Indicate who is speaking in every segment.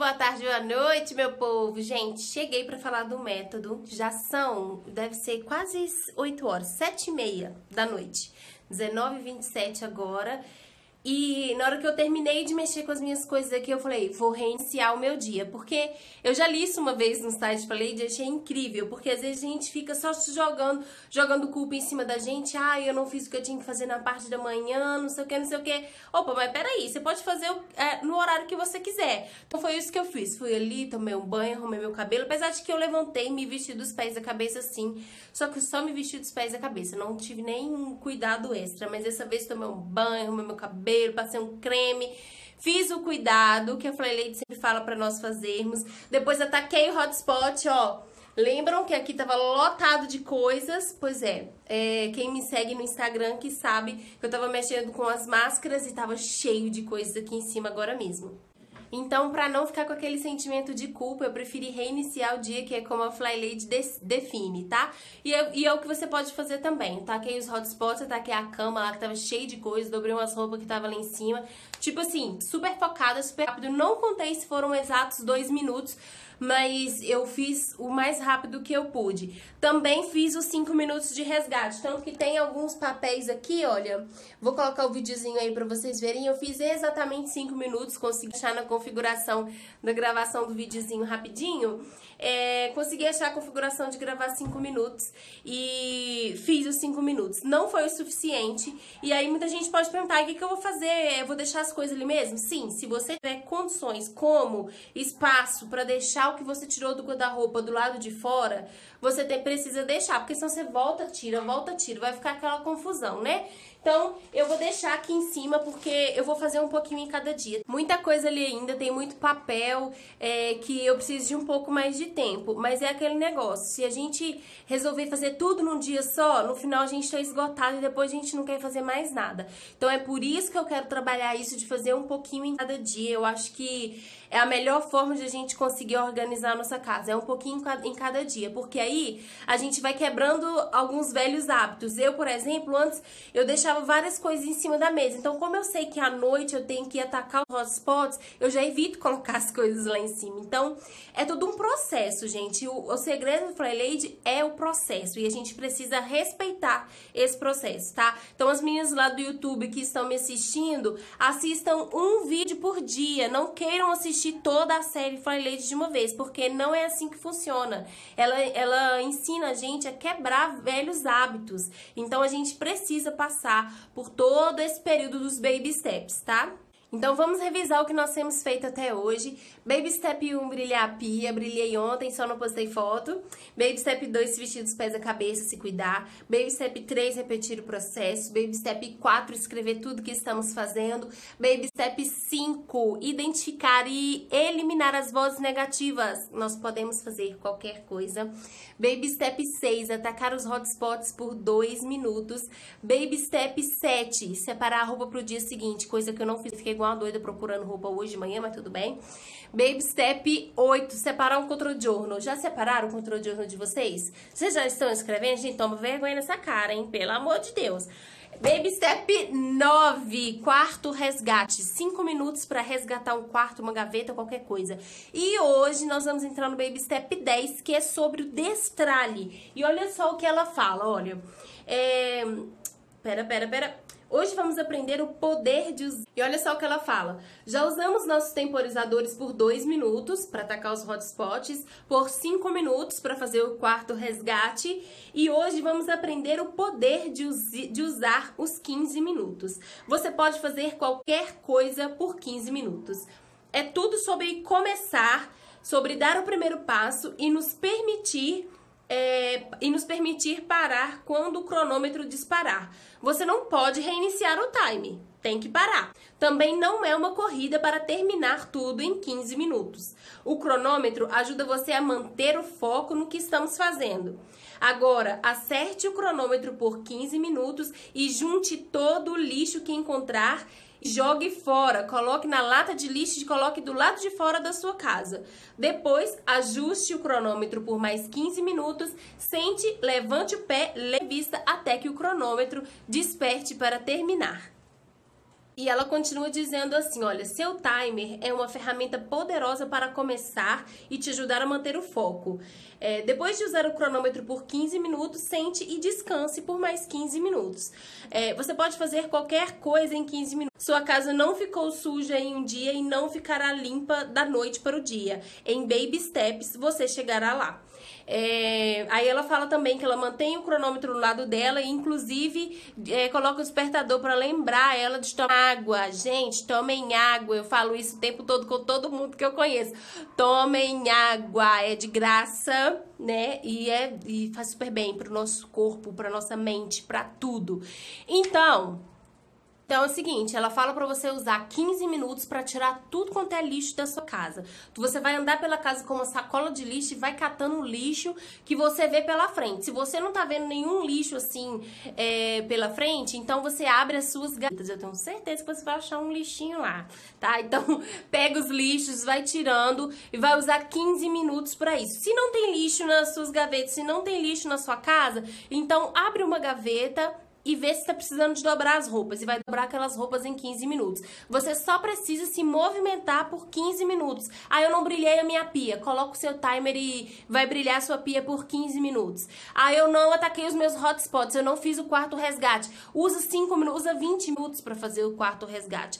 Speaker 1: boa tarde, boa noite, meu povo. Gente, cheguei para falar do método. Já são, deve ser quase 8 horas, 7 e meia da noite. 19h27 agora. E na hora que eu terminei de mexer com as minhas coisas aqui, eu falei, vou reiniciar o meu dia. Porque eu já li isso uma vez no site falei e achei é incrível. Porque às vezes a gente fica só se jogando, jogando culpa em cima da gente. Ah, eu não fiz o que eu tinha que fazer na parte da manhã, não sei o que, não sei o que. Opa, mas peraí, você pode fazer é, no horário que você quiser. Então foi isso que eu fiz. Fui ali, tomei um banho, arrumei meu cabelo. Apesar de que eu levantei, me vesti dos pés da cabeça assim. Só que só me vesti dos pés da cabeça. Não tive nenhum cuidado extra. Mas dessa vez tomei um banho, arrumei meu cabelo cabelo, passei um creme. Fiz o cuidado que a Flyleide sempre fala para nós fazermos. Depois ataquei o hotspot, ó. Lembram que aqui tava lotado de coisas? Pois é, é, quem me segue no Instagram que sabe que eu tava mexendo com as máscaras e tava cheio de coisas aqui em cima agora mesmo. Então, para não ficar com aquele sentimento de culpa, eu preferi reiniciar o dia, que é como a Fly Lady define, tá? E é, e é o que você pode fazer também. taquei os hotspots, eu taquei a cama lá que tava cheia de coisa, dobrei umas roupas que tava lá em cima. Tipo assim, super focada, super rápido. Não contei se foram exatos dois minutos, mas eu fiz o mais rápido que eu pude. Também fiz os 5 minutos de resgate, tanto que tem alguns papéis aqui, olha, vou colocar o videozinho aí pra vocês verem, eu fiz exatamente 5 minutos, consegui achar na configuração da gravação do videozinho rapidinho, é, consegui achar a configuração de gravar 5 minutos e fiz os 5 minutos. Não foi o suficiente, e aí muita gente pode perguntar, o que, que eu vou fazer? Eu vou deixar as coisas ali mesmo? Sim, se você tiver condições, como, espaço pra deixar material que você tirou do guarda-roupa do lado de fora, você tem, precisa deixar, porque senão você volta, tira, volta, tira, vai ficar aquela confusão, né? Então, eu vou deixar aqui em cima porque eu vou fazer um pouquinho em cada dia. Muita coisa ali ainda, tem muito papel é, que eu preciso de um pouco mais de tempo. Mas é aquele negócio, se a gente resolver fazer tudo num dia só, no final a gente tá esgotado e depois a gente não quer fazer mais nada. Então, é por isso que eu quero trabalhar isso de fazer um pouquinho em cada dia. Eu acho que é a melhor forma de a gente conseguir organizar a nossa casa. É um pouquinho em cada dia, porque aí a gente vai quebrando alguns velhos hábitos. Eu, por exemplo, antes eu deixava deixava várias coisas em cima da mesa. Então, como eu sei que à noite eu tenho que atacar os hotspots, spots, eu já evito colocar as coisas lá em cima. Então, é todo um processo, gente. O, o segredo do Fly Lady é o processo e a gente precisa respeitar esse processo, tá? Então, as meninas lá do YouTube que estão me assistindo, assistam um vídeo por dia. Não queiram assistir toda a série Fly Lady de uma vez, porque não é assim que funciona. Ela, ela ensina a gente a quebrar velhos hábitos. Então, a gente precisa passar por todo esse período dos baby steps, tá? Então vamos revisar o que nós temos feito até hoje. Baby Step 1, brilhar a pia, brilhei ontem, só não postei foto. Baby Step 2, vestir os pés da cabeça, se cuidar. Baby Step 3, repetir o processo. Baby Step 4, escrever tudo que estamos fazendo. Baby Step 5, identificar e eliminar as vozes negativas. Nós podemos fazer qualquer coisa. Baby Step 6, atacar os hotspots por 2 minutos. Baby Step 7, separar a roupa para o dia seguinte, coisa que eu não fiz, fiquei igual uma doida procurando roupa hoje de manhã, mas tudo bem. Baby Step 8, separar um controgiorno. Já separaram o controgiorno de vocês? Vocês já estão escrevendo? Gente, toma vergonha nessa cara, hein? Pelo amor de Deus. Baby Step 9, quarto resgate. Cinco minutos para resgatar um quarto, uma gaveta, qualquer coisa. E hoje nós vamos entrar no Baby Step 10, que é sobre o destralhe. E olha só o que ela fala, olha. É... Pera, pera, pera. Hoje vamos aprender o poder de usar. E olha só o que ela fala. Já usamos nossos temporizadores por 2 minutos para atacar os hotspots, por 5 minutos para fazer o quarto resgate e hoje vamos aprender o poder de, us de usar os 15 minutos. Você pode fazer qualquer coisa por 15 minutos. É tudo sobre começar, sobre dar o primeiro passo e nos permitir é, e nos permitir parar quando o cronômetro disparar. Você não pode reiniciar o time, tem que parar. Também não é uma corrida para terminar tudo em 15 minutos. O cronômetro ajuda você a manter o foco no que estamos fazendo. Agora, acerte o cronômetro por 15 minutos e junte todo o lixo que encontrar jogue fora, coloque na lata de lixo e coloque do lado de fora da sua casa. Depois, ajuste o cronômetro por mais 15 minutos, sente, levante o pé, levista até que o cronômetro desperte para terminar. E ela continua dizendo assim: olha, seu timer é uma ferramenta poderosa para começar e te ajudar a manter o foco. É, depois de usar o cronômetro por 15 minutos, sente e descanse por mais 15 minutos. É, você pode fazer qualquer coisa em 15 minutos. Sua casa não ficou suja em um dia e não ficará limpa da noite para o dia. Em baby steps, você chegará lá. É, aí ela fala também que ela mantém o cronômetro do lado dela e, inclusive, é, coloca o despertador para lembrar ela de tomar água. Gente, tomem água. Eu falo isso o tempo todo com todo mundo que eu conheço. Tomem água, é de graça, né? E, é, e faz super bem pro nosso corpo, pra nossa mente, pra tudo. Então, então é o seguinte, ela fala para você usar 15 minutos para tirar tudo quanto é lixo da sua casa. Você vai andar pela casa com uma sacola de lixo e vai catando o lixo que você vê pela frente. Se você não tá vendo nenhum lixo assim é, pela frente, então você abre as suas gavetas. Eu tenho certeza que você vai achar um lixinho lá, tá? Então pega os lixos, vai tirando e vai usar 15 minutos para isso. Se não tem lixo nas suas gavetas, se não tem lixo na sua casa, então abre uma gaveta e ver se está precisando de dobrar as roupas e vai dobrar aquelas roupas em 15 minutos. Você só precisa se movimentar por 15 minutos. Ah, eu não brilhei a minha pia. Coloca o seu timer e vai brilhar a sua pia por 15 minutos. Ah, eu não ataquei os meus hotspots, eu não fiz o quarto resgate. Usa 5 minutos, usa 20 minutos para fazer o quarto resgate.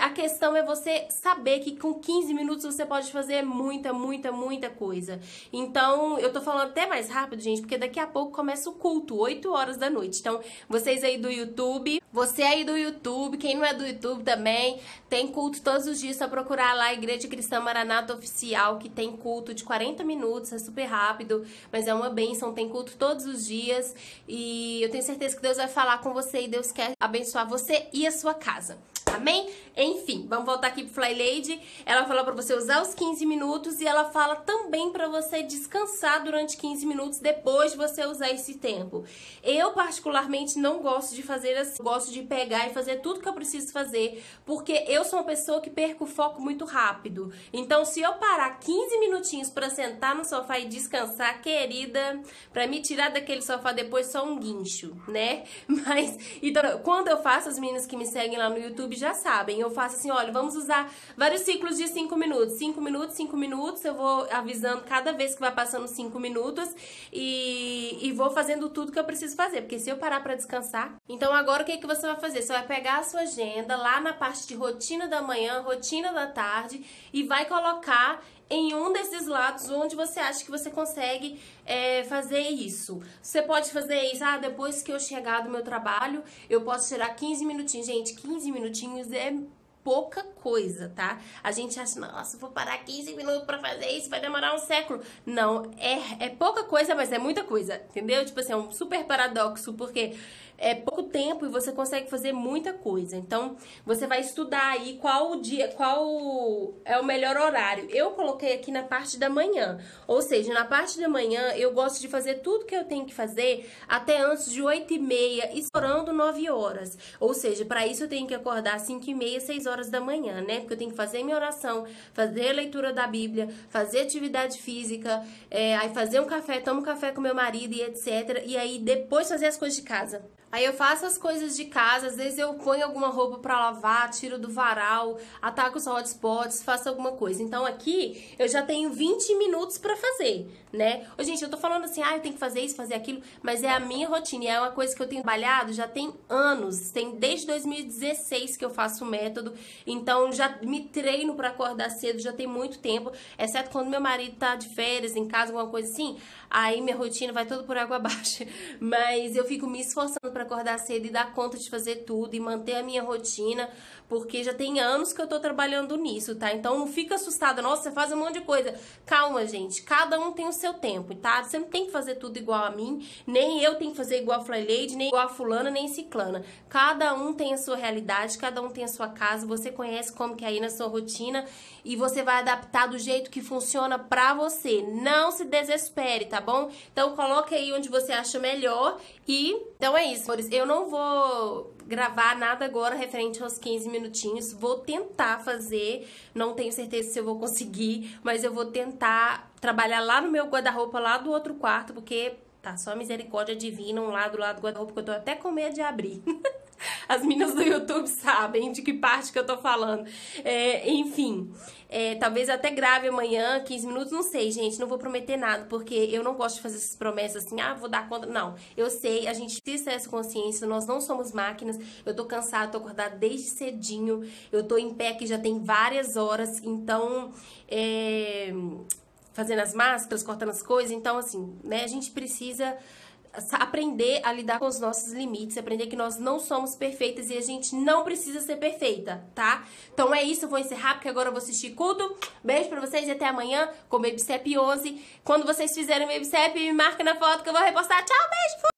Speaker 1: A questão é você saber que com 15 minutos você pode fazer muita, muita, muita coisa. Então, eu tô falando até mais rápido, gente, porque daqui a pouco começa o culto, 8 horas da noite. Então, você vocês aí do YouTube, você aí do YouTube, quem não é do YouTube também, tem culto todos os dias, só procurar lá a Igreja Cristã Maranata Oficial, que tem culto de 40 minutos, é super rápido, mas é uma bênção, tem culto todos os dias. E eu tenho certeza que Deus vai falar com você e Deus quer abençoar você e a sua casa. Amém? Enfim, vamos voltar aqui pro Fly Lady. Ela fala para você usar os 15 minutos e ela fala também para você descansar durante 15 minutos depois de você usar esse tempo. Eu particularmente não gosto de fazer assim. Eu gosto de pegar e fazer tudo que eu preciso fazer, porque eu sou uma pessoa que perco o foco muito rápido. Então, se eu parar 15 minutinhos para sentar no sofá e descansar, querida, para me tirar daquele sofá depois só um guincho, né? Mas então, quando eu faço as meninas que me seguem lá no YouTube já sabem. Eu faço assim, olha, vamos usar vários ciclos de 5 minutos. 5 minutos, 5 minutos, eu vou avisando cada vez que vai passando 5 minutos e, e vou fazendo tudo que eu preciso fazer, porque se eu parar para descansar... Então agora o que, que você vai fazer? Você vai pegar a sua agenda lá na parte de rotina da manhã, rotina da tarde e vai colocar em um desses lados onde você acha que você consegue é, fazer isso. Você pode fazer isso, ah, depois que eu chegar do meu trabalho, eu posso tirar 15 minutinhos. Gente, 15 minutinhos é pouca coisa, tá? A gente acha, nossa, vou parar 15 minutos para fazer isso, vai demorar um século. Não, é, é pouca coisa, mas é muita coisa, entendeu? Tipo assim, é um super paradoxo, porque é pouco tempo e você consegue fazer muita coisa. Então, você vai estudar aí qual o dia, qual é o melhor horário. Eu coloquei aqui na parte da manhã. Ou seja, na parte da manhã eu gosto de fazer tudo que eu tenho que fazer até antes de 8 e meia, estourando 9 horas. Ou seja, para isso eu tenho que acordar às 5 e meia, 6 horas da manhã, né? Porque eu tenho que fazer minha oração, fazer a leitura da Bíblia, fazer atividade física, é, aí fazer um café, tomar um café com meu marido e etc. E aí depois fazer as coisas de casa. Aí eu faço as coisas de casa, às vezes eu ponho alguma roupa para lavar, tiro do varal, ataco os hotspots, faço alguma coisa. Então aqui eu já tenho 20 minutos para fazer, né? Ô, gente, eu tô falando assim, ah, eu tenho que fazer isso, fazer aquilo, mas é a minha rotina, é uma coisa que eu tenho trabalhado já tem anos, tem desde 2016 que eu faço o método. Então já me treino para acordar cedo, já tem muito tempo, exceto quando meu marido tá de férias em casa, alguma coisa assim, aí minha rotina vai toda por água abaixo. Mas eu fico me esforçando para para acordar cedo e dar conta de fazer tudo e manter a minha rotina, porque já tem anos que eu tô trabalhando nisso, tá? Então não fica assustada, nossa, você faz um monte de coisa. Calma, gente, cada um tem o seu tempo, tá? Você não tem que fazer tudo igual a mim, nem eu tenho que fazer igual a Fly Lady, nem igual a fulana, nem ciclana. Cada um tem a sua realidade, cada um tem a sua casa, você conhece como que é aí na sua rotina e você vai adaptar do jeito que funciona pra você. Não se desespere, tá bom? Então coloque aí onde você acha melhor e então é isso flores. Eu não vou gravar nada agora referente aos 15 minutinhos. Vou tentar fazer, não tenho certeza se eu vou conseguir, mas eu vou tentar trabalhar lá no meu guarda-roupa, lá do outro quarto, porque tá só misericórdia divina um lado do lado do guarda-roupa que eu tô até com medo de abrir. As meninas do YouTube sabem de que parte que eu tô falando. É, enfim, é, talvez até grave amanhã, 15 minutos, não sei, gente. Não vou prometer nada, porque eu não gosto de fazer essas promessas assim, ah, vou dar conta. Não, eu sei, a gente precisa ter essa consciência, nós não somos máquinas. Eu tô cansada, tô acordada desde cedinho. Eu tô em pé aqui já tem várias horas, então. É, fazendo as máscaras, cortando as coisas. Então, assim, né, a gente precisa aprender a lidar com os nossos limites, aprender que nós não somos perfeitas e a gente não precisa ser perfeita, tá? Então é isso, eu vou encerrar porque agora eu vou assistir culto. Beijo pra vocês e até amanhã com o Baby 11. Quando vocês fizerem o Baby me marca na foto que eu vou repostar. Tchau, beijo!